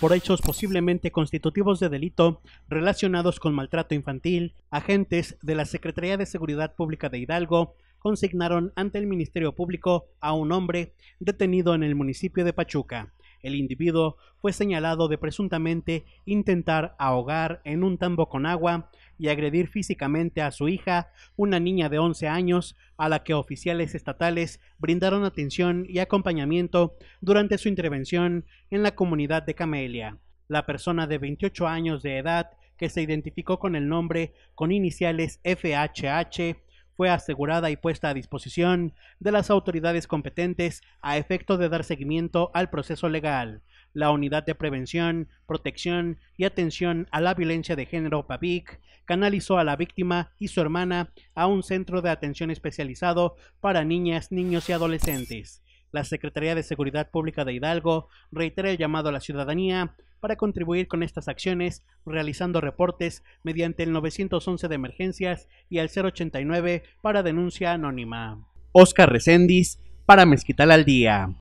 por hechos posiblemente constitutivos de delito relacionados con maltrato infantil, agentes de la Secretaría de Seguridad Pública de Hidalgo consignaron ante el Ministerio Público a un hombre detenido en el municipio de Pachuca. El individuo fue señalado de presuntamente intentar ahogar en un tambo con agua y agredir físicamente a su hija, una niña de 11 años, a la que oficiales estatales brindaron atención y acompañamiento durante su intervención en la comunidad de Camelia. La persona de 28 años de edad, que se identificó con el nombre con iniciales FHH, fue asegurada y puesta a disposición de las autoridades competentes a efecto de dar seguimiento al proceso legal. La Unidad de Prevención, Protección y Atención a la Violencia de Género PAVIC canalizó a la víctima y su hermana a un centro de atención especializado para niñas, niños y adolescentes. La Secretaría de Seguridad Pública de Hidalgo reiteró el llamado a la ciudadanía para contribuir con estas acciones, realizando reportes mediante el 911 de emergencias y al 089 para denuncia anónima. Oscar Recendis para Mezquital al Día.